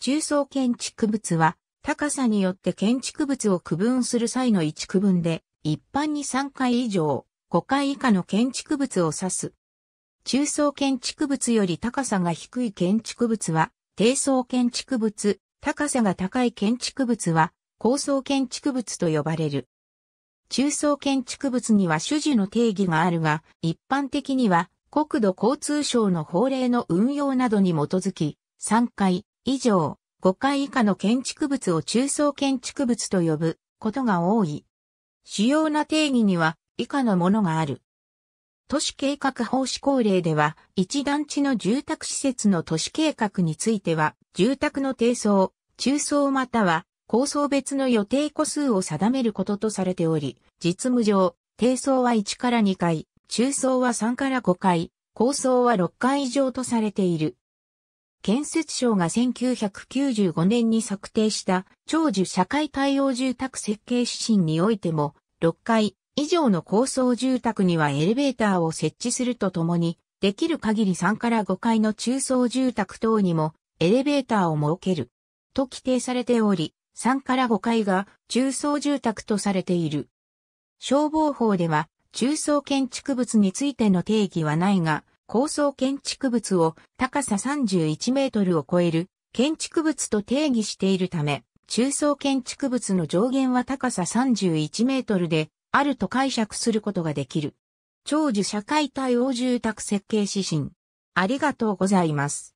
中層建築物は、高さによって建築物を区分する際の一区分で、一般に3階以上、5階以下の建築物を指す。中層建築物より高さが低い建築物は、低層建築物、高さが高い建築物は、高層建築物と呼ばれる。中層建築物には主事の定義があるが、一般的には国土交通省の法令の運用などに基づき、3階、以上、5階以下の建築物を中層建築物と呼ぶことが多い。主要な定義には以下のものがある。都市計画法施行令では、一団地の住宅施設の都市計画については、住宅の低層、中層または高層別の予定個数を定めることとされており、実務上、低層は1から2回、中層は3から5回、高層は6回以上とされている。建設省が1995年に策定した長寿社会対応住宅設計指針においても、6階以上の高層住宅にはエレベーターを設置するとともに、できる限り3から5階の中層住宅等にもエレベーターを設けると規定されており、3から5階が中層住宅とされている。消防法では中層建築物についての定義はないが、高層建築物を高さ31メートルを超える建築物と定義しているため、中層建築物の上限は高さ31メートルであると解釈することができる。長寿社会対応住宅設計指針。ありがとうございます。